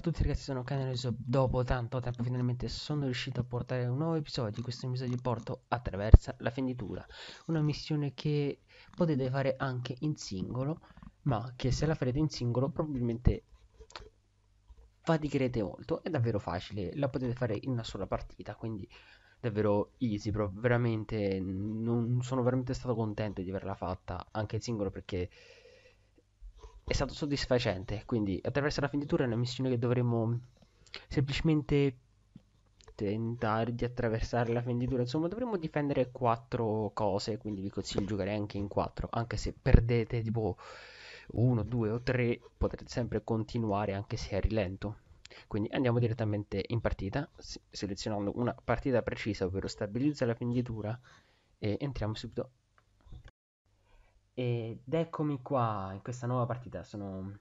Ciao a tutti ragazzi, sono Canelis. Dopo tanto tempo finalmente sono riuscito a portare un nuovo episodio. di Questo episodio porto attraverso la fenditura. Una missione che potete fare anche in singolo, ma che se la farete in singolo probabilmente faticherete molto. È davvero facile, la potete fare in una sola partita, quindi davvero easy. Però veramente non sono veramente stato contento di averla fatta anche in singolo perché è stato soddisfacente, quindi attraverso la finitura è una missione che dovremmo semplicemente tentare di attraversare la fenditura. Insomma, dovremmo difendere quattro cose, quindi vi consiglio di giocare anche in quattro, anche se perdete tipo uno, due o tre, potrete sempre continuare anche se a rilento. Quindi andiamo direttamente in partita, selezionando una partita precisa, ovvero stabilizza la fenditura e entriamo subito ed eccomi qua in questa nuova partita, sono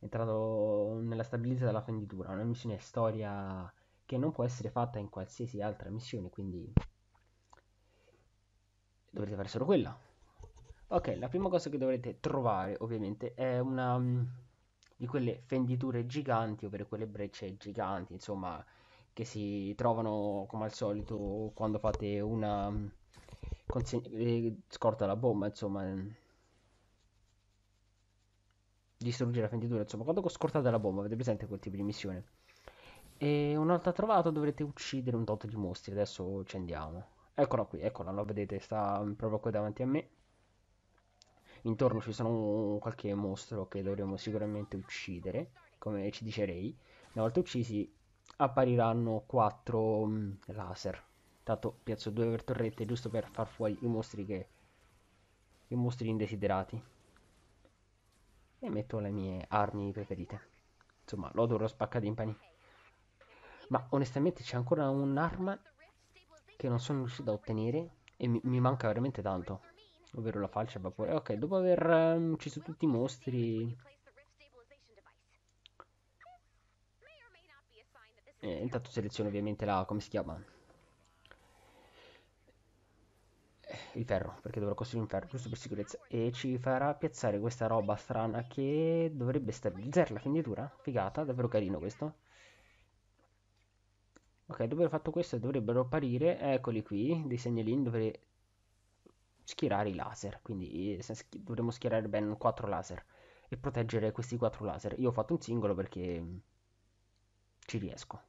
entrato nella stabilità della fenditura, una missione storia che non può essere fatta in qualsiasi altra missione, quindi dovrete fare solo quella. Ok, la prima cosa che dovrete trovare ovviamente è una mm, di quelle fenditure giganti, ovvero quelle brecce giganti, insomma, che si trovano come al solito quando fate una... Mm, Conseg- eh, scorta la bomba, insomma, mm distruggere la fenditura, insomma, quando scortate la bomba, avete presente quel tipo di missione. E una volta trovato dovrete uccidere un tot di mostri, adesso ci andiamo. Eccola qui, eccola, lo vedete, sta proprio qui davanti a me. Intorno ci sono qualche mostro che dovremo sicuramente uccidere, come ci dice Ray. Una volta uccisi appariranno 4 mm, laser. Intanto piazzo due per torrette giusto per far fuori i mostri che... i mostri indesiderati e metto le mie armi preferite. Insomma, l'odoro spacca timpani. Ma onestamente c'è ancora un'arma che non sono riuscito a ottenere e mi, mi manca veramente tanto. Ovvero la falce a vapore. Ok, dopo aver um, ucciso tutti i mostri... Eh, intanto seleziono ovviamente la... come si chiama? il ferro, perché dovrò costruire un ferro, giusto per sicurezza. E ci farà piazzare questa roba strana che dovrebbe stabilizzare la finitura. Figata, davvero carino questo. Ok, dopo aver fatto questo dovrebbero apparire, eccoli qui, dei segnalini dovrei schierare i laser. Quindi dovremmo schierare ben 4 laser e proteggere questi 4 laser. Io ho fatto un singolo perché ci riesco.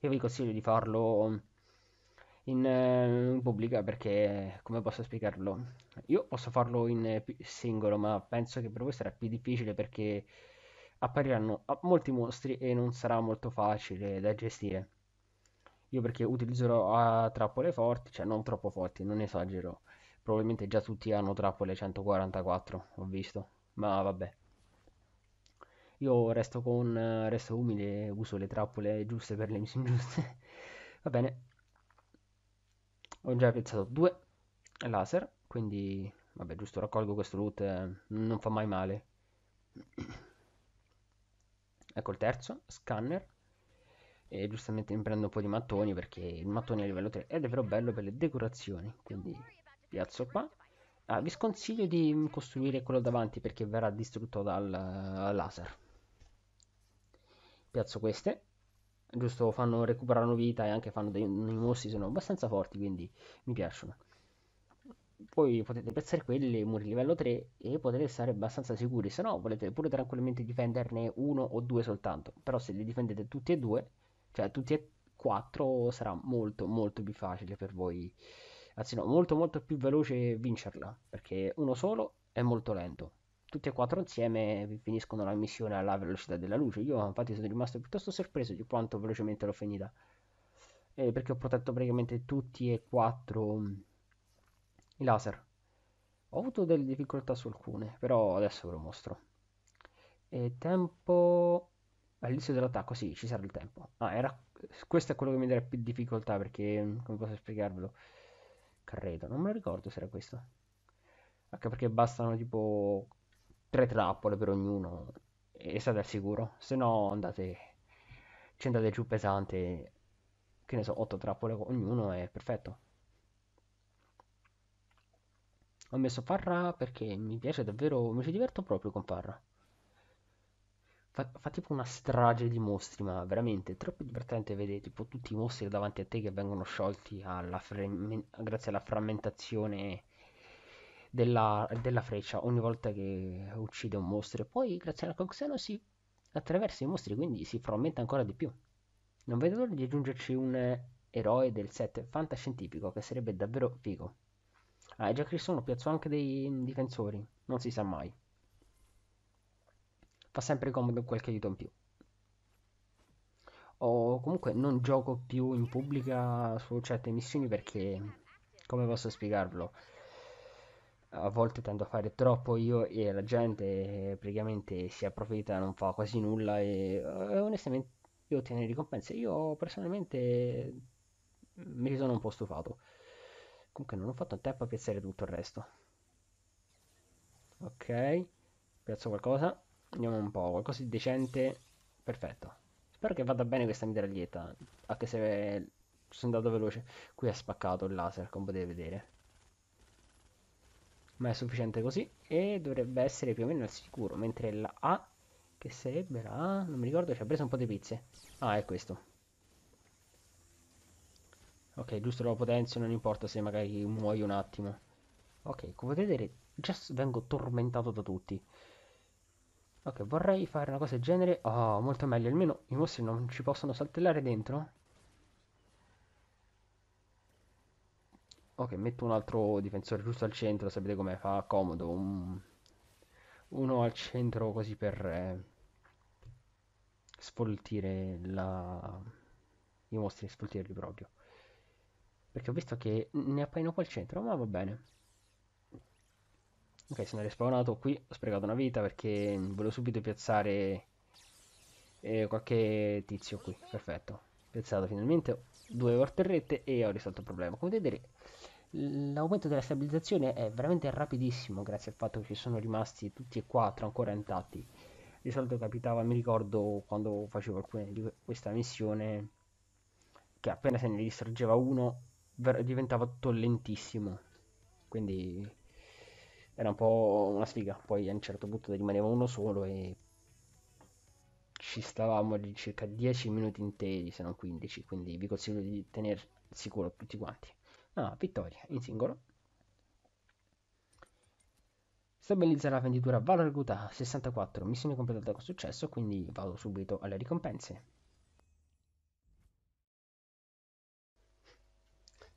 Io vi consiglio di farlo in, eh, in pubblica perché, come posso spiegarlo? Io posso farlo in eh, singolo, ma penso che per voi sarà più difficile perché appariranno ah, molti mostri e non sarà molto facile da gestire. Io perché utilizzerò ah, trappole forti, cioè non troppo forti, non esagero. Probabilmente già tutti hanno trappole 144, ho visto, ma vabbè. Io resto, con, eh, resto umile, uso le trappole giuste per le missioni giuste. Va bene, ho già piazzato due laser, quindi vabbè giusto raccolgo questo loot, eh, non fa mai male. ecco il terzo, scanner. E giustamente mi prendo un po' di mattoni perché il mattone a livello 3 è davvero bello per le decorazioni, quindi piazzo qua. Ah, vi sconsiglio di costruire quello davanti perché verrà distrutto dal eh, laser. Piazzo queste giusto, fanno, recuperano vita e anche fanno dei, dei mostri, sono abbastanza forti, quindi mi piacciono. Poi potete piazzare quelli, muri livello 3 e potete stare abbastanza sicuri, se no volete pure tranquillamente difenderne uno o due soltanto, però se li difendete tutti e due, cioè tutti e quattro sarà molto molto più facile per voi, anzi no, molto molto più veloce vincerla, perché uno solo è molto lento tutti e quattro insieme finiscono la missione alla velocità della luce. Io infatti sono rimasto piuttosto sorpreso di quanto velocemente l'ho finita. Eh, perché ho protetto praticamente tutti e quattro mm, i laser. Ho avuto delle difficoltà su alcune, però adesso ve lo mostro. E tempo... All'inizio dell'attacco, sì, ci sarà il tempo. Ah, era... questo è quello che mi darà più difficoltà, perché... Mm, come posso spiegarvelo? Credo, non me lo ricordo se era questo. Anche perché bastano tipo tre trappole per ognuno e state al sicuro, se no andate, ci andate giù pesante, che ne so, otto trappole ognuno è perfetto. Ho messo Farra perché mi piace davvero, mi ci diverto proprio con Farra. Fa, fa, tipo una strage di mostri, ma veramente è troppo divertente vedere tipo tutti i mostri davanti a te che vengono sciolti alla grazie alla frammentazione della, della freccia ogni volta che uccide un mostro. E poi, grazie alla Coxeno, si attraversa i mostri, quindi si frammenta ancora di più. Non vedo l'ora di aggiungerci un eroe del set fantascientifico, che sarebbe davvero figo. Ah, e già Cristiano piazzo anche dei difensori, non si sa mai. Fa sempre comodo qualche aiuto in più. O comunque non gioco più in pubblica su certe missioni perché, come posso spiegarvelo, a volte tendo a fare troppo io e la gente eh, praticamente si approfitta, non fa quasi nulla e, eh, e onestamente io ottiene ricompense. Io personalmente mm, mi sono un po' stufato. Comunque non ho fatto in tempo a piazzare tutto il resto. Ok, piazzo qualcosa. Andiamo un po', qualcosa di decente. Perfetto. Spero che vada bene questa mitraglietta, anche se sono andato veloce. Qui ha spaccato il laser, come potete vedere ma è sufficiente così e dovrebbe essere più o meno al sicuro, mentre la A, che sarebbe la A, non mi ricordo, ci ha preso un po' di pizze. Ah, è questo. Ok, giusto la potenza non importa se magari muoio un attimo. Ok, come potete vedere, già vengo tormentato da tutti. Ok, vorrei fare una cosa del genere. Oh, molto meglio, almeno i mostri non ci possono saltellare dentro. Ok, metto un altro difensore giusto al centro, sapete come fa comodo. Un... Uno al centro così per eh, sfoltire la... i mostri, sfoltirli proprio. Perché ho visto che ne appaiono qua al centro, ma va bene. Ok, sono respawnato qui, ho sprecato una vita perché volevo subito piazzare eh, qualche tizio qui, perfetto. Piazzato finalmente due orterrette e ho risolto il problema. Come vedete l'aumento della stabilizzazione è veramente rapidissimo grazie al fatto che sono rimasti tutti e quattro ancora intatti. Di solito capitava, mi ricordo quando facevo alcune di questa missione, che appena se ne distruggeva uno diventava tutto lentissimo. Quindi era un po' una sfiga. Poi a un certo punto rimaneva uno solo e ci stavamo di circa 10 minuti interi, se non 15. Quindi vi consiglio di tenere sicuro tutti quanti. Ah, vittoria in singolo. Stabilizza la venditura valore Guta 64, missione completata con successo, quindi vado subito alle ricompense.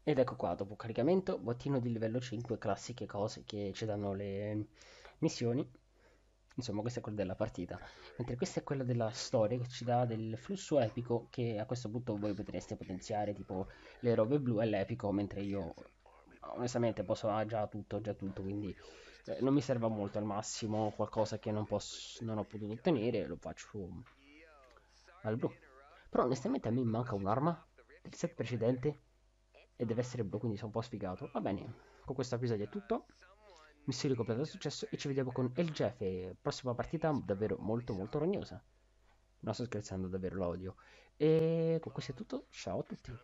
Ed ecco qua, dopo caricamento, bottino di livello 5, classiche cose che ci danno le missioni. Insomma, questa è quella della partita. Mentre questa è quella della storia che ci dà del flusso epico che a questo punto voi potreste potenziare, tipo le robe blu e l'epico, mentre io onestamente posso ah, già tutto, già tutto, quindi eh, non mi serve molto al massimo qualcosa che non, posso, non ho potuto ottenere, lo faccio al blu. Però onestamente a me manca un'arma del set precedente e deve essere blu, quindi sono un po' sfigato. Va bene, con questo episodio è tutto. Missione completa successo e ci vediamo con El Jefe, prossima partita davvero molto molto rognosa. Non sto scherzando, davvero l'odio. E con questo è tutto, ciao a tutti.